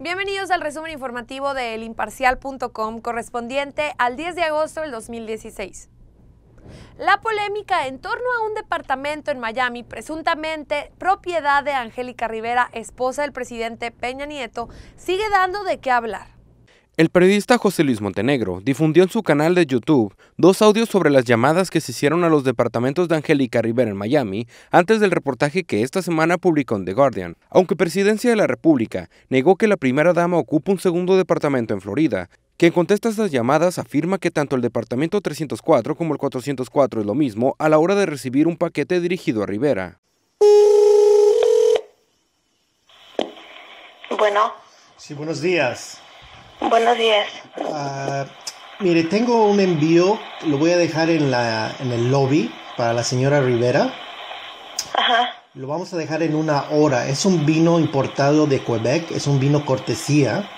Bienvenidos al resumen informativo de elimparcial.com correspondiente al 10 de agosto del 2016. La polémica en torno a un departamento en Miami, presuntamente propiedad de Angélica Rivera, esposa del presidente Peña Nieto, sigue dando de qué hablar. El periodista José Luis Montenegro difundió en su canal de YouTube dos audios sobre las llamadas que se hicieron a los departamentos de Angélica Rivera en Miami antes del reportaje que esta semana publicó en The Guardian. Aunque Presidencia de la República negó que la primera dama ocupa un segundo departamento en Florida, quien contesta estas llamadas afirma que tanto el departamento 304 como el 404 es lo mismo a la hora de recibir un paquete dirigido a Rivera. Bueno. Sí, buenos días. Buenos días. Ah, mire, tengo un envío, lo voy a dejar en, la, en el lobby para la señora Rivera. Ajá. Lo vamos a dejar en una hora. Es un vino importado de Quebec, es un vino cortesía.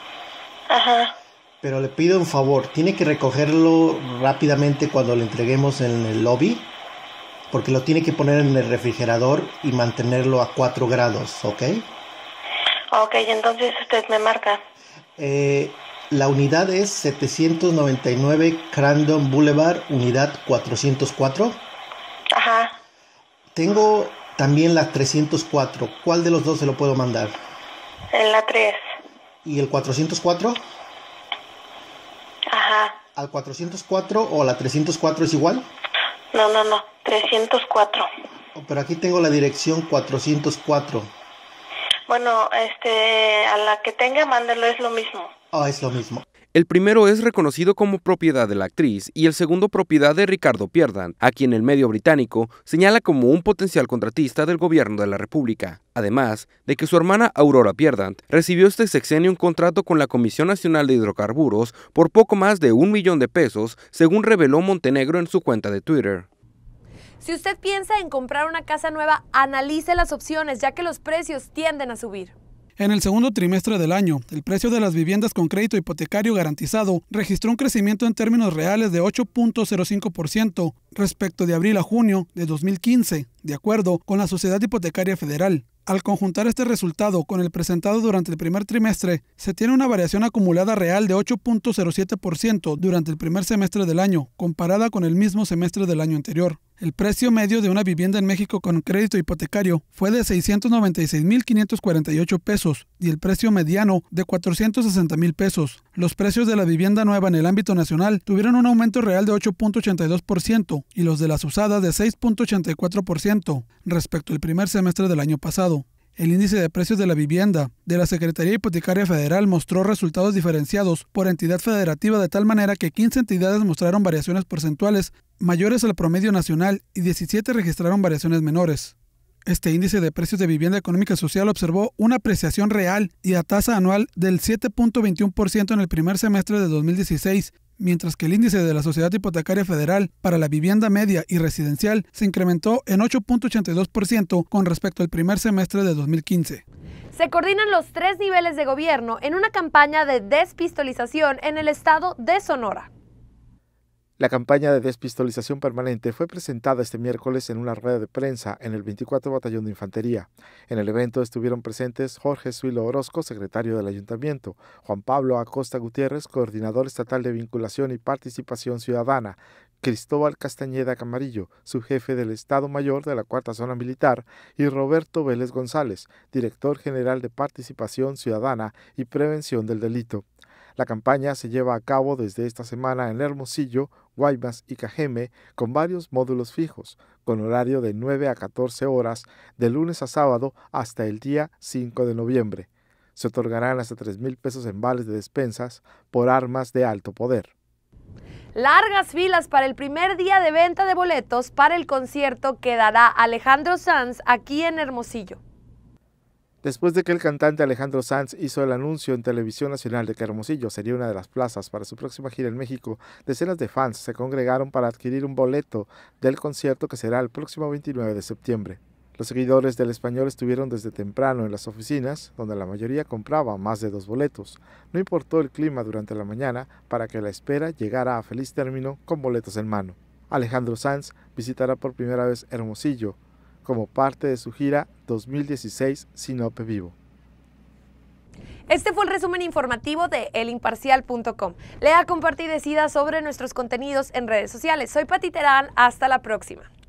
Ajá. Pero le pido un favor, tiene que recogerlo rápidamente cuando lo entreguemos en el lobby, porque lo tiene que poner en el refrigerador y mantenerlo a 4 grados, ¿ok? Ok, entonces usted me marca. Eh, la unidad es 799 Crandon Boulevard, unidad 404. Ajá. Tengo también la 304. ¿Cuál de los dos se lo puedo mandar? En la 3. ¿Y el 404? Ajá. ¿Al 404 o la 304 es igual? No, no, no. 304. pero aquí tengo la dirección 404. Bueno, este, a la que tenga, mándelo, es lo mismo. Ah, es lo mismo. El primero es reconocido como propiedad de la actriz y el segundo propiedad de Ricardo Pierdant, a quien el medio británico señala como un potencial contratista del gobierno de la República. Además de que su hermana Aurora Pierdant recibió este sexenio un contrato con la Comisión Nacional de Hidrocarburos por poco más de un millón de pesos, según reveló Montenegro en su cuenta de Twitter. Si usted piensa en comprar una casa nueva, analice las opciones, ya que los precios tienden a subir. En el segundo trimestre del año, el precio de las viviendas con crédito hipotecario garantizado registró un crecimiento en términos reales de 8.05% respecto de abril a junio de 2015, de acuerdo con la Sociedad Hipotecaria Federal. Al conjuntar este resultado con el presentado durante el primer trimestre, se tiene una variación acumulada real de 8.07% durante el primer semestre del año, comparada con el mismo semestre del año anterior. El precio medio de una vivienda en México con crédito hipotecario fue de 696.548 pesos y el precio mediano de 460.000 pesos. Los precios de la vivienda nueva en el ámbito nacional tuvieron un aumento real de 8.82% y los de las usadas de 6.84% respecto al primer semestre del año pasado. El índice de precios de la vivienda de la Secretaría Hipotecaria Federal mostró resultados diferenciados por entidad federativa de tal manera que 15 entidades mostraron variaciones porcentuales mayores al promedio nacional y 17 registraron variaciones menores. Este índice de precios de vivienda económica social observó una apreciación real y a tasa anual del 7.21% en el primer semestre de 2016, mientras que el índice de la Sociedad Hipotecaria Federal para la vivienda media y residencial se incrementó en 8.82% con respecto al primer semestre de 2015. Se coordinan los tres niveles de gobierno en una campaña de despistolización en el estado de Sonora. La campaña de despistolización permanente fue presentada este miércoles en una rueda de prensa en el 24 Batallón de Infantería. En el evento estuvieron presentes Jorge Suilo Orozco, secretario del Ayuntamiento, Juan Pablo Acosta Gutiérrez, coordinador estatal de vinculación y participación ciudadana, Cristóbal Castañeda Camarillo, subjefe del Estado Mayor de la Cuarta Zona Militar, y Roberto Vélez González, director general de Participación Ciudadana y Prevención del Delito. La campaña se lleva a cabo desde esta semana en Hermosillo, Guaymas y Cajeme con varios módulos fijos, con horario de 9 a 14 horas de lunes a sábado hasta el día 5 de noviembre. Se otorgarán hasta 3 mil pesos en vales de despensas por armas de alto poder. Largas filas para el primer día de venta de boletos para el concierto que dará Alejandro Sanz aquí en Hermosillo. Después de que el cantante Alejandro Sanz hizo el anuncio en Televisión Nacional de que Hermosillo sería una de las plazas para su próxima gira en México, decenas de fans se congregaron para adquirir un boleto del concierto que será el próximo 29 de septiembre. Los seguidores del español estuvieron desde temprano en las oficinas, donde la mayoría compraba más de dos boletos. No importó el clima durante la mañana para que la espera llegara a feliz término con boletos en mano. Alejandro Sanz visitará por primera vez Hermosillo como parte de su gira 2016, Sinope Vivo. Este fue el resumen informativo de elimparcial.com. Lea, comparte y decida sobre nuestros contenidos en redes sociales. Soy Pati Terán, hasta la próxima.